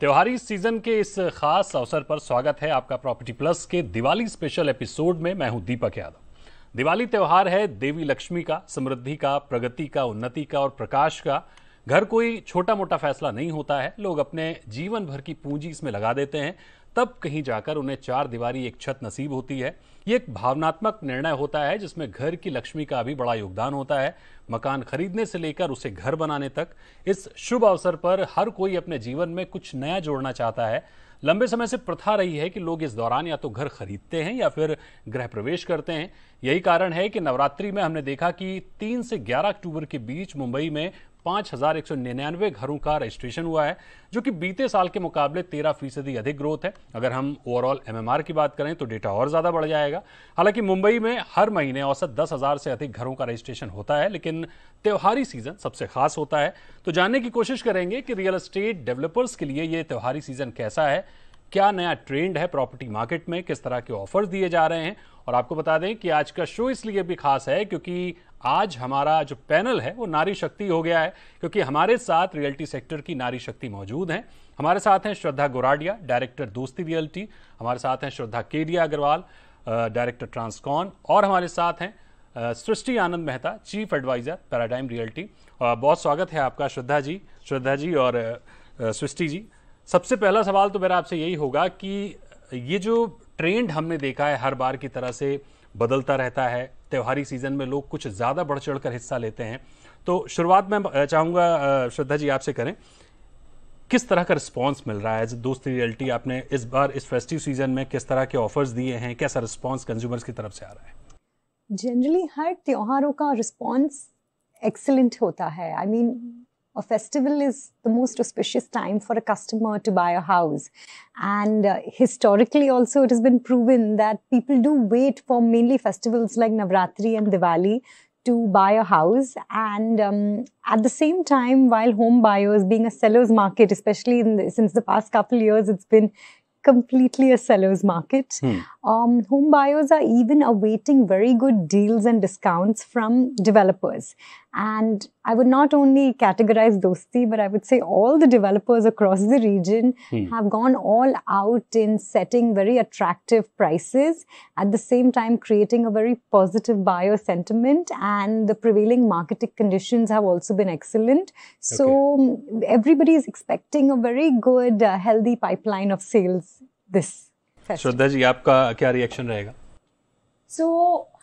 त्योहारी सीजन के इस खास अवसर पर स्वागत है आपका प्रॉपर्टी प्लस के दिवाली स्पेशल एपिसोड में मैं हूं दीपक यादव दिवाली त्यौहार है देवी लक्ष्मी का समृद्धि का प्रगति का उन्नति का और प्रकाश का घर कोई छोटा मोटा फैसला नहीं होता है लोग अपने जीवन भर की पूंजी इसमें लगा देते हैं तब कहीं जाकर उन्हें चार दीवारी एक छत नसीब होती है ये एक भावनात्मक निर्णय होता है जिसमें घर की लक्ष्मी का भी बड़ा योगदान होता है मकान खरीदने से लेकर उसे घर बनाने तक इस शुभ अवसर पर हर कोई अपने जीवन में कुछ नया जोड़ना चाहता है लंबे समय से प्रथा रही है कि लोग इस दौरान या तो घर खरीदते हैं या फिर गृह प्रवेश करते हैं यही कारण है कि नवरात्रि में हमने देखा कि तीन से ग्यारह अक्टूबर के बीच मुंबई में पाँच हज़ार एक सौ निन्यानवे घरों का रजिस्ट्रेशन हुआ है जो कि बीते साल के मुकाबले तेरह फीसदी अधिक ग्रोथ है अगर हम ओवरऑल एमएमआर की बात करें तो डेटा और ज़्यादा बढ़ जाएगा हालांकि मुंबई में हर महीने औसत दस हज़ार से अधिक घरों का रजिस्ट्रेशन होता है लेकिन त्यौहारी सीज़न सबसे खास होता है तो जानने की कोशिश करेंगे कि रियल एस्टेट डेवलपर्स के लिए ये त्योहारी सीज़न कैसा है क्या नया ट्रेंड है प्रॉपर्टी मार्केट में किस तरह के ऑफर्स दिए जा रहे हैं और आपको बता दें कि आज का शो इसलिए भी खास है क्योंकि आज हमारा जो पैनल है वो नारी शक्ति हो गया है क्योंकि हमारे साथ रियल्टी सेक्टर की नारी शक्ति मौजूद हैं हमारे साथ हैं श्रद्धा गोराडिया डायरेक्टर दोस्ती रियल्टी हमारे साथ हैं श्रद्धा केडिया अग्रवाल डायरेक्टर ट्रांसकॉन और हमारे साथ हैं Srishti Anand Mehta chief advisor Paradigm Realty बहुत स्वागत है आपका श्रद्धा जी श्रद्धा जी और सृष्टि जी सबसे पहला सवाल तो मेरा आपसे यही होगा कि ये जो ट्रेंड हमने देखा है हर बार की तरह से बदलता रहता है त्यौहारी सीजन में लोग कुछ ज़्यादा बढ़ चढ़ कर हिस्सा लेते हैं तो शुरुआत में चाहूँगा श्रद्धा जी आपसे करें किस तरह का रिस्पॉन्स मिल रहा है एज दोस्ती रियलिटी आपने इस बार इस फेस्टिव सीजन में किस तरह के ऑफर्स दिए हैं कैसा रिस्पॉन्स कंज्यूमर्स की तरफ से आ रहा है जनरली हर त्योहारों का रिस्पॉन्स एक्सलेंट होता है I I mean mean, a festival is the most auspicious time for a customer to buy a house. And uh, historically, also, it has been proven that people do wait for mainly festivals like Navratri and Diwali to buy a house. And um, at the same time, while home buyers being a seller's market, especially the, since the past couple years, it's been completely a seller's market. Hmm. Um, home buyers are even awaiting very good deals and discounts from developers. And I would not only categorize Dosti, but I would say all the developers across the region hmm. have gone all out in setting very attractive prices, at the same time creating a very positive buyer sentiment, and the prevailing marketing conditions have also been excellent. So okay. Um, everybody is expecting a very good, uh, healthy pipeline of sales this. Shraddha ji, आपका क्या रहेगा? so,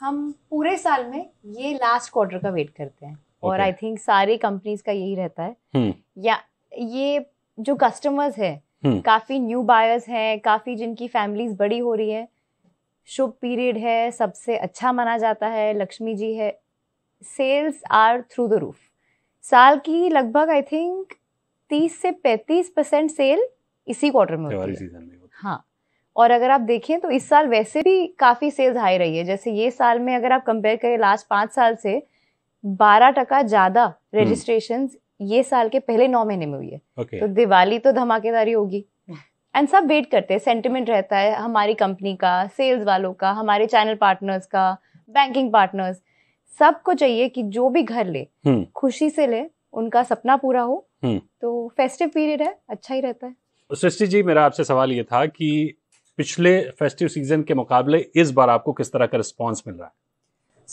हम पूरे साल में ये last quarter का wait करते हैं और आई थिंक सारी कंपनीज का यही रहता है hmm. या ये जो कस्टमर्स है hmm. काफी न्यू बायर्स हैं काफी जिनकी फैमिलीज बड़ी हो रही है शुभ पीरियड है सबसे अच्छा माना जाता है लक्ष्मी जी है sales are through the roof साल की लगभग आई थिंक तीस से पैंतीस परसेंट सेल इसी क्वार्टर में होती है हाँ और अगर आप देखें तो इस साल वैसे भी काफ़ी सेल्स हाई रही है जैसे ये साल में अगर आप कंपेयर करें लास्ट पाँच साल से बारह टका ज्यादा रजिस्ट्रेशन हम्म। ये साल के पहले नौ महीने में हुई है okay. तो दिवाली तो धमाकेदारी होगी एंड सब वेट करते हैं सेंटिमेंट रहता है हमारी कंपनी का सेल्स वालों का हमारे चैनल पार्टनर्स का बैंकिंग पार्टनर्स सबको चाहिए कि जो भी घर ले हम्म। खुशी से ले उनका सपना पूरा हो हम्म। तो फेस्टिव पीरियड है अच्छा ही रहता है सृष्टि जी मेरा आपसे सवाल ये था कि पिछले फेस्टिव सीजन के मुकाबले इस बार आपको किस तरह का रिस्पॉन्स मिल रहा है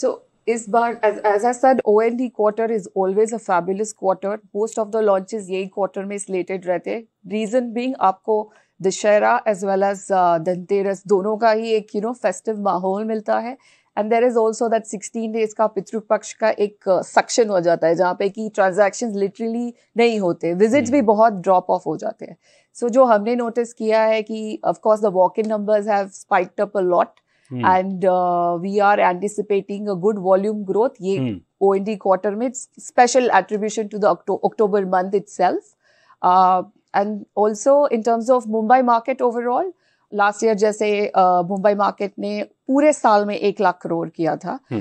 सो so, इस बार as I said O N D quarter is always a fabulous quarter most of the launches यही क्वार्टर में स्लेटेड रहते हैं रीजन बीइंग आपको Dussehra as well as Dhanteras दोनों का ही एक यू नो फेस्टिव माहौल मिलता है and there is also that sixteen days का पितृपक्ष का एक सेक्शन uh, हो जाता है जहाँ पे कि ट्रांजेक्शन लिटरली नहीं होते विजिट्स hmm. भी बहुत ड्रॉप ऑफ हो जाते हैं सो so, जो हमने नोटिस किया है कि of course the walk in numbers have spiked up a lot and we are anticipating a good volume growth ये ओ एन डी क्वार्टर में special attribution to the October month itself and also in terms of Mumbai market overall last year जैसे Mumbai uh, market ने पूरे साल में एक लाख करोड़ किया था वी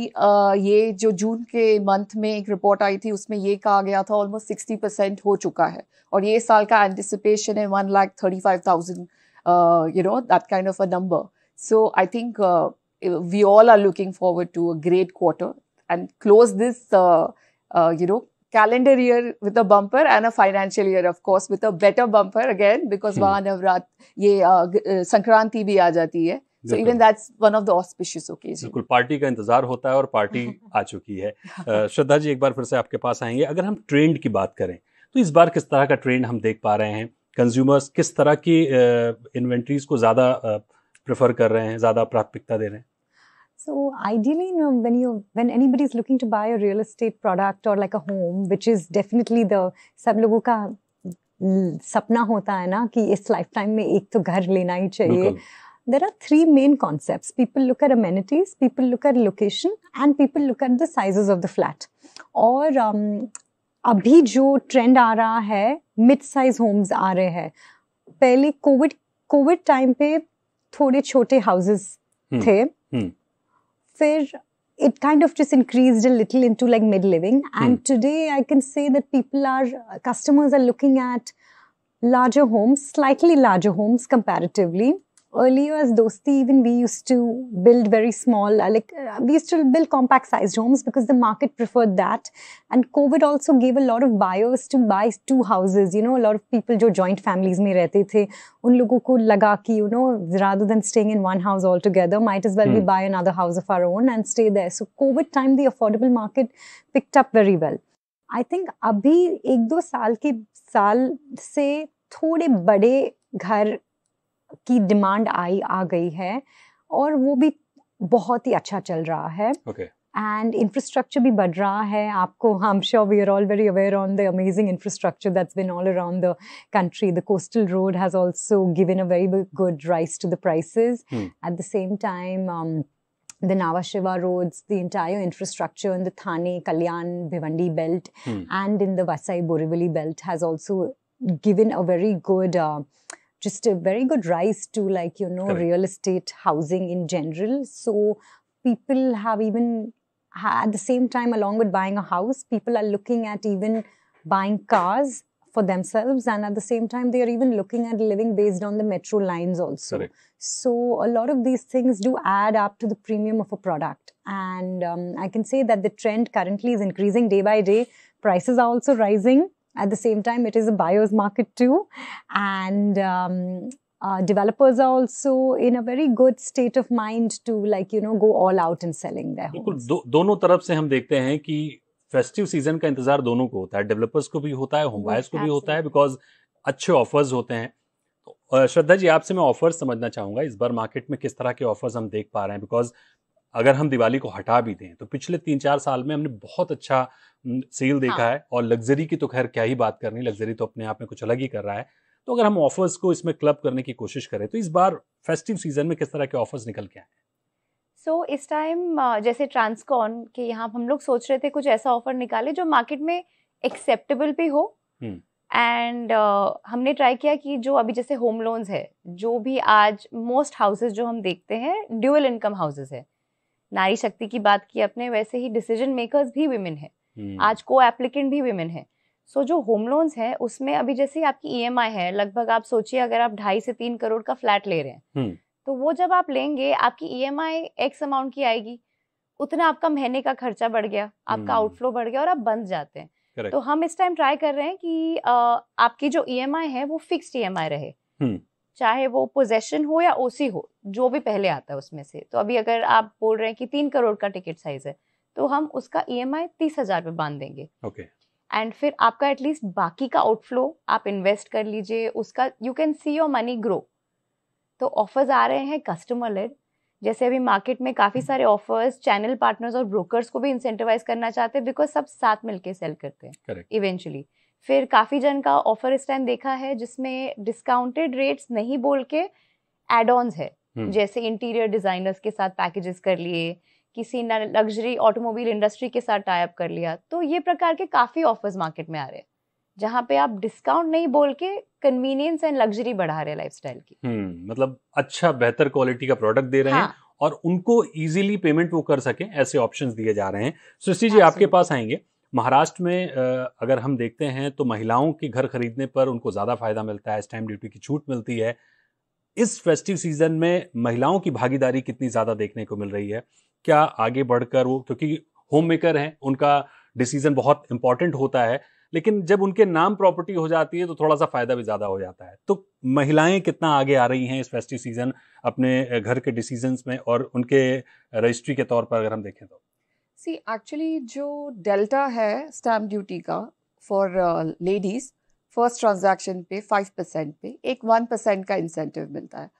hmm. uh, ये जो जून के मंथ में एक रिपोर्ट आई थी उसमें ये कहा गया था ऑलमोस्ट सिक्सटी परसेंट हो चुका है और ये साल का एंटिसिपेशन है one lakh thirty five thousand you know that kind of a number So I think uh, we all are looking forward to a great quarter and close this, uh, uh, you know, calendar year with a bumper and a financial year, of course, with a better bumper again because hmm. वहाँ नवरात्र ये uh, Sankranti भी आ जाती है so even that's one of the auspicious occasion बिल्कुल party का इंतजार होता है और पार्टी आ चुकी है श्रद्धा जी एक बार फिर से आपके पास आएंगे अगर हम ट्रेंड की बात करें तो इस बार किस तरह का ट्रेंड हम देख पा रहे हैं कंज्यूमर्स किस तरह की इन्वेंट्रीज को ज़्यादा प्रेफर कर रहे हैं ज़्यादा प्राथमिकता दे रहे हैं So ideally, you know, when you when anybody is looking to buy a real estate product or like a home, which is definitely the सब लोगों का सपना होता है ना कि इस लाइफ टाइम में एक तो घर लेना ही चाहिए there are three main concepts. People look at amenities, people look at location, and people look at the sizes of the flat. और um, अभी जो ट्रेंड आ रहा है मिड साइज होम्स आ रहे हैं पहले कोविड कोविड टाइम पे थोड़े छोटे हाउसेस हम्म, थे हम्म। फिर it kind of just increase a little to like mid living and today I can say that people are customers are looking at larger homes slightly larger homes comparatively earlier as Dosti, even we used to build very small, like uh, we used to build compact sized homes because the market preferred that. And COVID also gave a lot of buyers to buy two houses. You know, a lot of people jo joint families mein rehte the, un logo ko laga ki, you know, rather than staying in one house altogether, might as well hmm. we buy another house of our own and stay there. So COVID time, the affordable market picked up very well. i think abhi ek do saal ke saal se थोड़े बड़े घर की demand आई आ गई है और वो भी बहुत ही अच्छा चल रहा है एंड okay. इंफ्रास्ट्रक्चर भी बढ़ रहा है आपको हम am sure we are all very aware on the amazing infrastructure that's been all around the country the coastal road has also given a very good rise to the prices at the same time the Nava hmm. um, Shiva roads, the entire infrastructure in the Thane, Kalyan, Bhivandi belt, hmm. and in the Vasai Borivali belt has also given a very good uh, just a very good rise to like you know Correct. real estate housing in general so people have even at the same time along with buying a house people are looking at even buying cars for themselves and at the same time they are even looking at living based on the metro lines also Correct. so a lot of these things do add up to the premium of a product and um, i can say that the trend currently is increasing day by day prices are also rising At the same time, it is a buyer's market too. And um, uh, developers are also in a very good state of mind to like you know go all out in selling their homes. दो, दोनों तरफ से हम देखते हैं कि festive season का इंतजार ko को होता है डेवलपर्स को भी होता है होम बायर्स को भी होता hai बिकॉज अच्छे ऑफर्स होते हैं श्रद्धा जी आपसे मैं ऑफर्स समझना चाहूंगा इस बार मार्केट में किस तरह के ऑफर्स हम देख पा रहे हैं बिकॉज अगर हम दिवाली को हटा भी दें तो पिछले तीन चार साल में हमने बहुत अच्छा सेल देखा हाँ। है और लग्जरी की तो खैर क्या ही बात करनी लग्जरी तो अपने आप में कुछ अलग ही कर रहा है तो अगर हम ऑफर्स को इसमें क्लब करने की कोशिश करें तो इस बार फेस्टिव सीजन में किस तरह के ऑफर्स निकल के आए सो so, इस टाइम जैसे ट्रांसकॉन के यहाँ हम लोग सोच रहे थे कुछ ऐसा ऑफर निकाले जो मार्केट में एक्सेप्टेबल भी हो एंड uh, हमने ट्राई किया कि जो अभी जैसे होम लोन्स है जो भी आज मोस्ट हाउसेज जो हम देखते हैं ड्यूअल इनकम हाउसेज है नारी शक्ति की बात की अपने वैसे ही डिसीजन मेकर्स भी विमेन है हम्म। आज को एप्लीकेंट भी विमेन है सो जो होम लोन्स है उसमें अभी जैसे आपकी ई है लगभग आप सोचिए अगर आप ढाई से तीन करोड़ का फ्लैट ले रहे हैं हम्म। तो वो जब आप लेंगे आपकी ई एक्स अमाउंट की आएगी उतना आपका महीने का खर्चा बढ़ गया आपका आउटफ्लो हम्म। बढ़ गया और आप बंद जाते हैं Correct. तो हम इस टाइम ट्राई कर रहे हैं कि आ, आपकी जो ई है वो फिक्स्ड ई रहे चाहे वो पोजेशन हो या ओसी हो जो भी पहले आता है उसमें से तो अभी अगर आप बोल रहे हैं कि तीन करोड़ का टिकट साइज है तो हम उसका ई एम आई तीस हजार पे बांध देंगे ओके okay. एंड फिर आपका एटलीस्ट बाकी का आउटफ्लो आप इन्वेस्ट कर लीजिए उसका you can see your money grow तो ऑफर्स आ रहे हैं कस्टमर लेड जैसे अभी मार्केट में काफ़ी सारे ऑफर्स चैनल पार्टनर्स और ब्रोकर्स को भी इंसेंटिवाइज करना चाहते हैं बिकॉज सब साथ मिलके सेल करते हैं इवेंचुअली फिर काफ़ी जन का ऑफर इस टाइम देखा है जिसमें डिस्काउंटेड रेट्स नहीं बोल के एड ऑन्स है हम्म। जैसे इंटीरियर डिजाइनर्स के साथ पैकेजेस कर लिए किसी ने लग्जरी ऑटोमोबाइल इंडस्ट्री के साथ टाइप कर लिया तो ये प्रकार के काफ़ी ऑफर्स मार्केट में आ रहे हैं जहाँ पे आप डिस्काउंट नहीं बोल के कन्वीनियंस एंड लग्जरी बढ़ा रहे लाइफस्टाइल की हम्म, मतलब अच्छा बेहतर क्वालिटी का प्रोडक्ट दे रहे हाँ. हैं और उनको इजीली पेमेंट वो कर सके ऐसे ऑप्शंस दिए जा रहे हैं सुश्री जी आपके पास आएंगे महाराष्ट्र में अगर हम देखते हैं तो महिलाओं के घर खरीदने पर उनको ज़्यादा फायदा मिलता है स्टैम्प ड्यूटी की छूट मिलती है इस फेस्टिव सीजन में महिलाओं की भागीदारी कितनी ज़्यादा देखने को मिल रही है क्या आगे बढ़कर वो क्योंकि होम मेकर हैं उनका डिसीजन बहुत इंपॉर्टेंट होता है लेकिन जब उनके नाम प्रॉपर्टी हो जाती है तो थोड़ा सा फायदा भी ज़्यादा हो जाता है तो महिलाएं कितना आगे आ रही हैं इस फेस्टिव सीजन अपने घर के डिसीजंस में और उनके रजिस्ट्री के तौर पर अगर हम देखें तो सी एक्चुअली जो डेल्टा है स्टैम्प ड्यूटी का फॉर लेडीज़ फर्स्ट ट्रांजैक्शन पे फाइव परसेंट पे एक वन परसेंट का इंसेंटिव मिलता है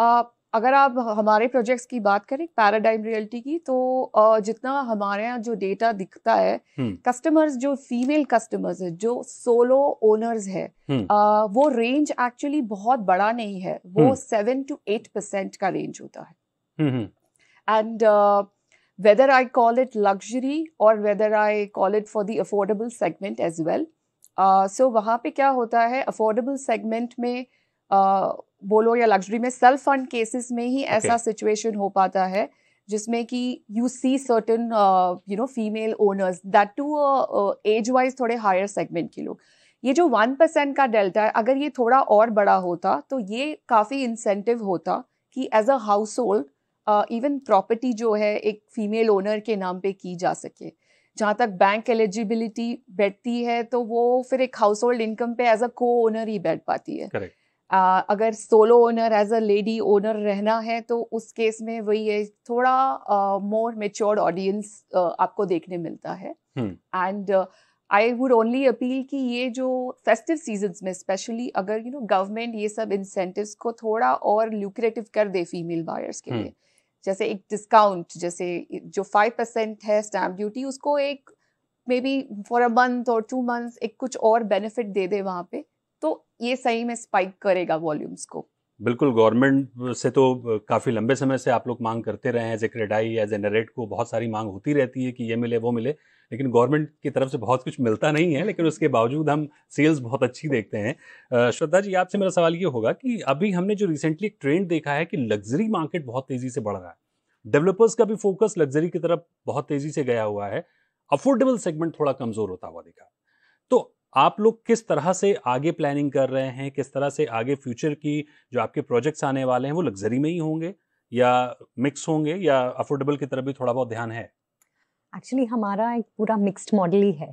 uh, अगर आप हमारे प्रोजेक्ट्स की बात करें पैराडाइम रियल्टी की तो uh, जितना हमारे यहाँ जो डेटा दिखता है कस्टमर्स हम्म। जो फीमेल कस्टमर्स है जो सोलो ओनर्स है uh, वो रेंज एक्चुअली बहुत बड़ा नहीं है वो सेवन टू एट परसेंट का रेंज होता है and hmm, hmm. whether I call it luxury or whether I call it for the affordable segment as well. Uh, so वहाँ पे क्या होता है affordable segment में uh, बोलो या luxury में self fund cases में ही okay. ऐसा situation हो पाता है जिसमें कि you see certain uh, you know female owners that too uh, uh, age wise थोड़े higher segment के लोग ये जो वन परसेंट का डेल्टा है अगर ये थोड़ा और बड़ा होता तो ये काफ़ी इंसेंटिव होता कि as a household even property जो है एक फीमेल ओनर के नाम पे की जा सके जहाँ तक बैंक एलिजिबिलिटी बैठती है तो वो फिर एक हाउस होल्ड इनकम पे एज अ को ओनर ही बैठ पाती है आ, अगर solo owner as a lady owner रहना है तो उस केस में वही है थोड़ा मोर मेच्योर्ड ऑडियंस आपको देखने मिलता है and I would only appeal कि ये जो फेस्टिव सीजन्स में स्पेशली अगर यू नो गवर्नमेंट ये सब इंसेंटिव को थोड़ा और ल्यूक्रेटिव कर दे फीमेल बायर्स के हम्म। लिए hmm. जैसे एक डिस्काउंट जैसे जो फाइव परसेंट है स्टैम्प ड्यूटी उसको एक maybe for a month और टू मंथ एक कुछ और बेनिफिट दे दे वहाँ पे तो ये सही में स्पाइक करेगा वॉल्यूम्स को बिल्कुल गवर्नमेंट से तो काफ़ी लंबे समय से आप लोग मांग करते रहे हैं as a CREDAI as a नरेट को बहुत सारी मांग होती रहती है कि ये मिले वो मिले लेकिन गवर्नमेंट की तरफ से बहुत कुछ मिलता नहीं है लेकिन उसके बावजूद हम सेल्स बहुत अच्छी देखते हैं श्रद्धा जी आपसे मेरा सवाल ये होगा कि अभी हमने जो रिसेंटली एक ट्रेंड देखा है कि लग्जरी मार्केट बहुत तेज़ी से बढ़ रहा है डेवलपर्स का भी फोकस लग्जरी की तरफ बहुत तेज़ी से गया हुआ है अफोर्डेबल सेगमेंट थोड़ा कमज़ोर होता हुआ दिखा तो आप लोग किस तरह से आगे प्लानिंग कर रहे हैं किस तरह से आगे फ्यूचर की जो आपके प्रोजेक्ट्स आने वाले हैं वो लग्जरी में ही होंगे या मिक्स होंगे या अफोर्डेबल की तरफ भी थोड़ा बहुत ध्यान है एक्चुअली हमारा एक पूरा मिक्सड मॉडल ही है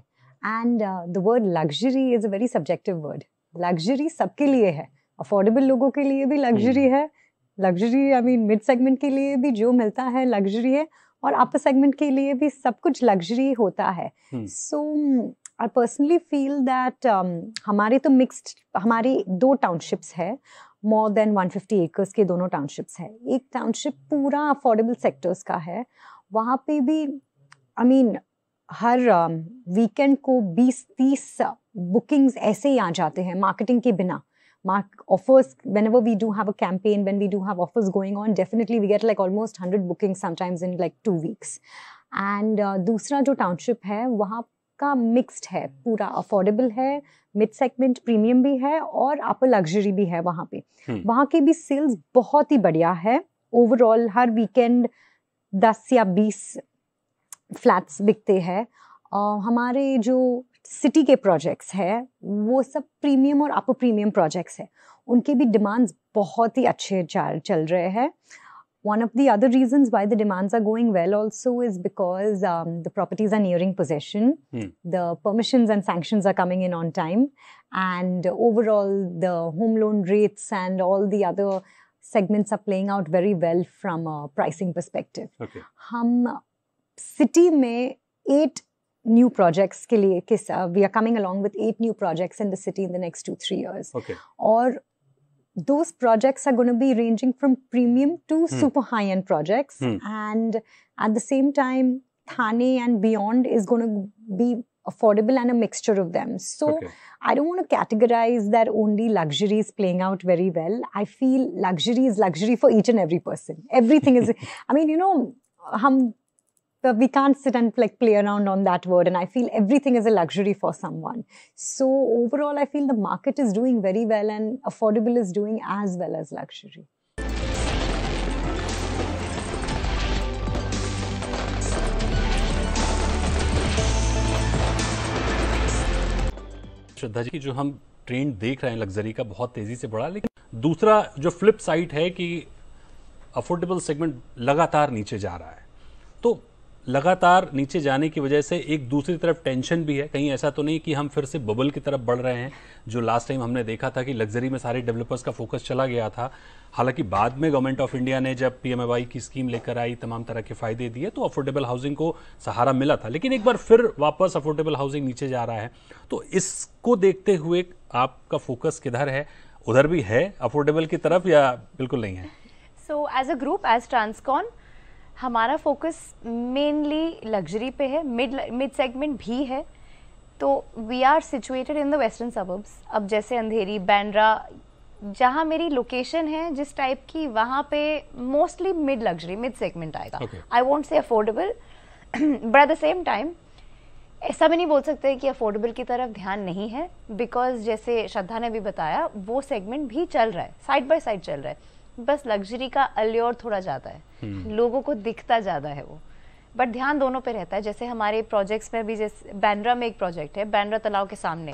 and the word luxury is a very subjective word luxury सबके लिए है अफोर्डेबल लोगों के लिए भी लग्जरी hmm. है luxury I mean mid segment के लिए भी जो मिलता है लग्जरी है और अपर सेगमेंट के लिए भी सब कुछ लग्जरी होता है so I personally feel that हमारे तो मिक्सड हमारी दो टाउनशिप्स है मोर देन 150 एकर्स के दोनों टाउनशिप्स है एक टाउनशिप पूरा अफोर्डेबल सेक्टर्स का है वहाँ पे भी आई मीन हर वीकेंड um, को बीस तीस बुकिंग्स ऐसे ही आ जाते हैं मार्केटिंग के बिना mark offers whenever we do have a campaign when we do have offers going on definitely we get like almost hundred bookings sometimes in like two weeks and दूसरा जो township है वहाँ का mixed है पूरा affordable है mid segment premium भी है और अपर लग्जरी भी है वहाँ पे hmm. वहाँ के भी सेल्स बहुत ही बढ़िया है ओवरऑल हर वीकेंड दस या बीस फ्लैट्स बिकते हैं और हमारे जो सिटी के प्रोजेक्ट्स हैं वो सब प्रीमियम और अपर प्रीमियम प्रोजेक्ट्स हैं उनके भी डिमांड्स बहुत ही अच्छे चल रहे हैं one of the other reasons why the demands are going well also is because the properties are nearing possession the permissions and sanction are coming in on time and overall the home loan rates and all the other segments are playing out very well from pricing perspective हम City में eight new projects. के लिए किस we are coming along with eight new projects in the city in the next two three years और those projects are going to be ranging from premium to hmm. super high end projects hmm. and at the same time thane and beyond is going to be affordable and a mixture of them so i don't want to categorize that only luxury is playing out very well i feel luxury is luxury for each and every person everything is i mean you know hum but we can't sit and like play around on that word and i feel everything is a luxury for someone so overall i feel the market is doing very well and affordable is doing as well as luxury Shraddha ji की जो हम trend देख रहे हैं luxury का बहुत तेजी से बढ़ा लेकिन दूसरा जो फ्लिप साइड है कि अफोर्डेबल सेगमेंट लगातार नीचे जा रहा है तो लगातार नीचे जाने की वजह से एक दूसरी तरफ टेंशन भी है कहीं ऐसा तो नहीं कि हम फिर से बबल की तरफ बढ़ रहे हैं जो लास्ट टाइम हमने देखा था कि लग्जरी में सारे डेवलपर्स का फोकस चला गया था हालांकि बाद में गवर्नमेंट ऑफ इंडिया ने जब पीएमएवाई की स्कीम लेकर आई तमाम तरह के फायदे दिए तो अफोर्डेबल हाउसिंग को सहारा मिला था लेकिन एक बार फिर वापस अफोर्डेबल हाउसिंग नीचे जा रहा है तो इसको देखते हुए आपका फोकस किधर है उधर भी है अफोर्डेबल की तरफ या बिल्कुल नहीं है so as a group as Transcon हमारा फोकस मेनली लग्जरी पे है मिड मिड सेगमेंट भी है तो we are situated in the western suburbs अब जैसे अंधेरी बैंड्रा जहाँ मेरी लोकेशन है जिस टाइप की वहाँ पे mostly mid luxury mid segment आएगा I won't say affordable but at the same time ऐसा भी नहीं बोल सकते कि अफोर्डेबल की तरफ ध्यान नहीं है बिकॉज जैसे श्रद्धा ने भी बताया वो सेगमेंट भी चल रहा है साइड बाय साइड चल रहा है बस लग्जरी का अल्योर थोड़ा ज़्यादा है हम्म। लोगों को दिखता ज़्यादा है वो बट ध्यान दोनों पे रहता है जैसे हमारे प्रोजेक्ट्स में भी जैसे बैंड्रा में एक प्रोजेक्ट है बैंड्रा तालाब के सामने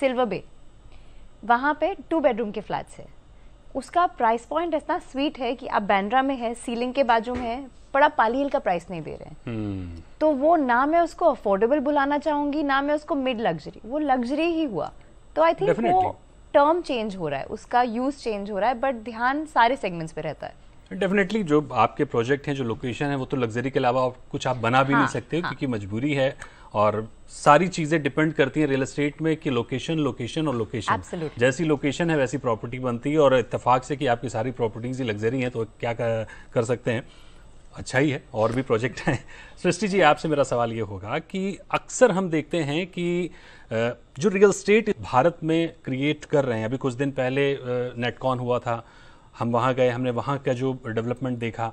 सिल्वर हम्म। बे वहाँ पे टू बेडरूम के फ्लैट्स है उसका प्राइस पॉइंट इतना स्वीट है कि आप बैंड्रा में है सीलिंग के बाजू में है बड़ा पाली हिल का प्राइस नहीं दे रहे हैं हम्म। तो वो ना मैं उसको अफोर्डेबल बुलाना चाहूंगी ना मैं उसको मिड लग्जरी वो लग्जरी ही हुआ तो आई थिंक वो टर्म चेंज हो रहा है उसका यूज़ चेंज हो रहा है बट ध्यान सारे सेगमेंट्स पे रहता है डेफिनेटली जो आपके प्रोजेक्ट हैं जो लोकेशन है वो तो लग्जरी के अलावा कुछ आप बना भी हाँ, नहीं सकते हाँ. क्योंकि मजबूरी है और सारी चीज़ें डिपेंड करती हैं रियल एस्टेट में कि लोकेशन लोकेशन और लोकेशन Absolutely. जैसी लोकेशन है वैसी प्रॉपर्टी बनती है और इतफाक से कि आपकी सारी प्रॉपर्टीज़ ही लग्जरी हैं तो क्या कर सकते हैं अच्छा ही है और भी प्रोजेक्ट हैं सृष्टि जी आपसे मेरा सवाल ये होगा कि अक्सर हम देखते हैं कि जो रियल स्टेट भारत में क्रिएट कर रहे हैं अभी कुछ दिन पहले नेटकॉन हुआ था हम वहाँ गए हमने वहाँ का जो डेवलपमेंट देखा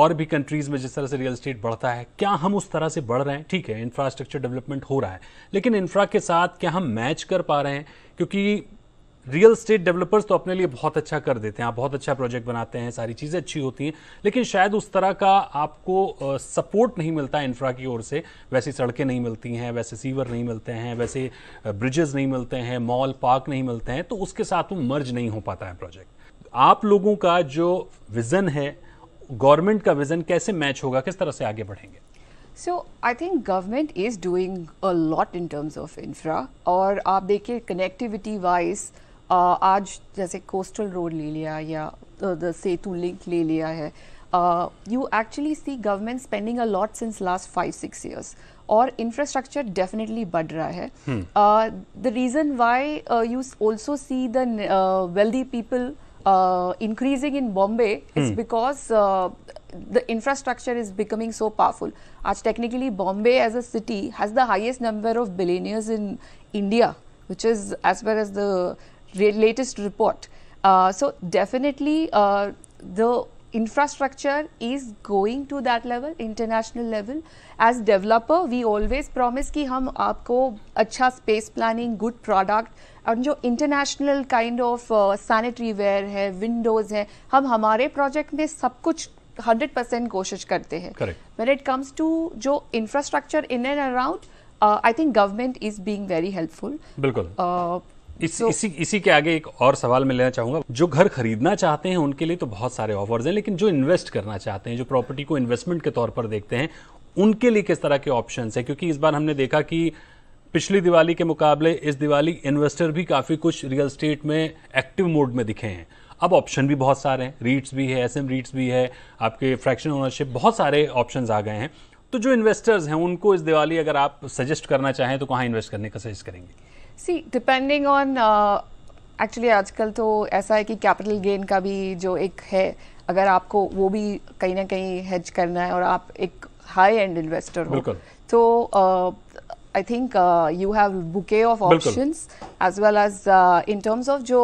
और भी कंट्रीज़ में जिस तरह से रियल स्टेट बढ़ता है क्या हम उस तरह से बढ़ रहे हैं ठीक है इंफ्रास्ट्रक्चर डेवलपमेंट हो रहा है लेकिन इंफ्रा के साथ क्या हम मैच कर पा रहे हैं क्योंकि रियल स्टेट डेवलपर्स तो अपने लिए बहुत अच्छा कर देते हैं आप बहुत अच्छा प्रोजेक्ट बनाते हैं सारी चीज़ें अच्छी होती हैं लेकिन शायद उस तरह का आपको सपोर्ट नहीं मिलता इंफ्रा की ओर से वैसी सड़कें नहीं मिलती हैं वैसे सीवर नहीं मिलते हैं वैसे ब्रिजेस नहीं मिलते हैं मॉल पार्क नहीं मिलते हैं तो उसके साथ वो मर्ज नहीं हो पाता है प्रोजेक्ट आप लोगों का जो विज़न है गवर्नमेंट का विज़न कैसे मैच होगा किस तरह से आगे बढ़ेंगे so I think government is doing a lot in terms of infra और आप देखिए कनेक्टिविटी वाइज आज जैसे कोस्टल रोड ले लिया या द सेतु लिंक ले लिया है you actually see government spending a lot since last five six years और इंफ्रास्ट्रक्चर डेफिनेटली बढ़ रहा है the reason why you also see the wealthy people increasing in Bombay is because the infrastructure is becoming so powerful आज technically Bombay as a city has the highest number of billionaires in India which is as well as the latest report. Uh, so definitely uh, the infrastructure is going to that level international level as developer we always promise कि हम आपको अच्छा space planning good product और जो international kind of uh, sanitary wear है windows है हम हमारे project में सब कुछ 100% कोशिश करते हैं वेन इट कम्स टू जो infrastructure in and around I think government is is very helpful बिल्कुल uh, इस, so, तो- इसी इसी के आगे एक और सवाल मैं लेना चाहूंगा जो घर खरीदना चाहते हैं उनके लिए तो बहुत सारे ऑफर्स हैं लेकिन जो इन्वेस्ट करना चाहते हैं जो प्रॉपर्टी को इन्वेस्टमेंट के तौर पर देखते हैं उनके लिए किस तरह के ऑप्शन है क्योंकि इस बार हमने देखा कि पिछली दिवाली के मुकाबले इस दिवाली इन्वेस्टर भी काफ़ी कुछ रियल स्टेट में एक्टिव मोड में दिखे हैं अब ऑप्शन भी बहुत सारे हैं रीट्स भी है एस एम रीट्स भी है आपके फ्रैक्शन ओनरशिप बहुत सारे ऑप्शन आ गए हैं तो जो इन्वेस्टर्स हैं उनको इस दिवाली अगर आप सजेस्ट करना चाहें तो कहाँ इन्वेस्ट करने का सजेस्ट करेंगे सी डिपेंडिंग ऑन एक्चुअली आजकल तो ऐसा है कि कैपिटल गेन का भी जो एक है अगर आपको वो भी कहीं ना कहीं हेज करना है और आप एक हाई एंड इन्वेस्टर हो तो I think you have bouquet of options as well as in terms of जो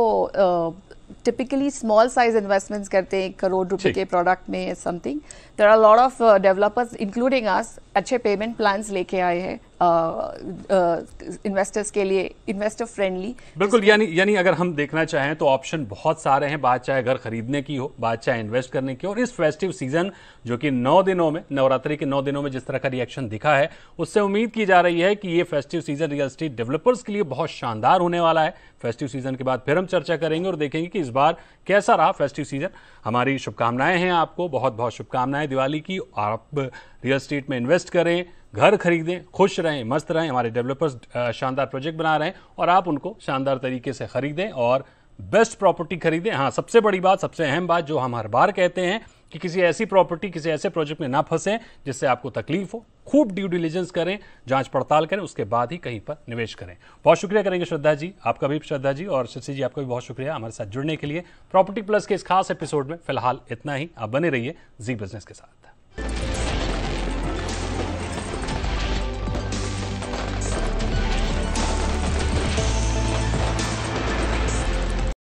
टिपिकली स्मॉल साइज इन्वेस्टमेंट्स करते हैं एक करोड़ रुपए के प्रोडक्ट में something there are lot of developers including us अच्छे पेमेंट प्लान्स लेके आए हैं इन्वेस्टर्स के लिए इन्वेस्टर फ्रेंडली बिल्कुल यानी यानी अगर हम देखना चाहें तो ऑप्शन बहुत सारे हैं बात चाहे घर खरीदने की हो बात चाहे इन्वेस्ट करने की हो और इस फेस्टिव सीजन जो कि नौ दिनों में नवरात्रि के नौ दिनों में जिस तरह का रिएक्शन दिखा है उससे उम्मीद की जा रही है कि ये festive season real estate developers के लिए बहुत शानदार होने वाला है फेस्टिव सीजन के बाद फिर हम चर्चा करेंगे और देखेंगे कि इस बार कैसा रहा फेस्टिव सीजन हमारी शुभकामनाएं हैं आपको बहुत बहुत शुभकामनाएं दिवाली की आप रियल स्टेट में इन्वेस्ट करें घर खरीदें खुश रहें मस्त रहें हमारे डेवलपर्स शानदार प्रोजेक्ट बना रहे हैं और आप उनको शानदार तरीके से खरीदें और बेस्ट प्रॉपर्टी खरीदें हाँ सबसे बड़ी बात सबसे अहम बात जो हम हर बार कहते हैं कि किसी ऐसी प्रॉपर्टी किसी ऐसे प्रोजेक्ट में ना फंसें जिससे आपको तकलीफ हो खूब ड्यू डिलीजेंस करें जांच पड़ताल करें उसके बाद ही कहीं पर निवेश करें बहुत शुक्रिया करेंगे श्रद्धा जी आपका भी श्रद्धा जी और शशि जी आपका भी बहुत शुक्रिया हमारे साथ जुड़ने के लिए प्रॉपर्टी प्लस के इस खास एपिसोड में फिलहाल इतना ही आप बने रहिए जी बिजनेस के साथ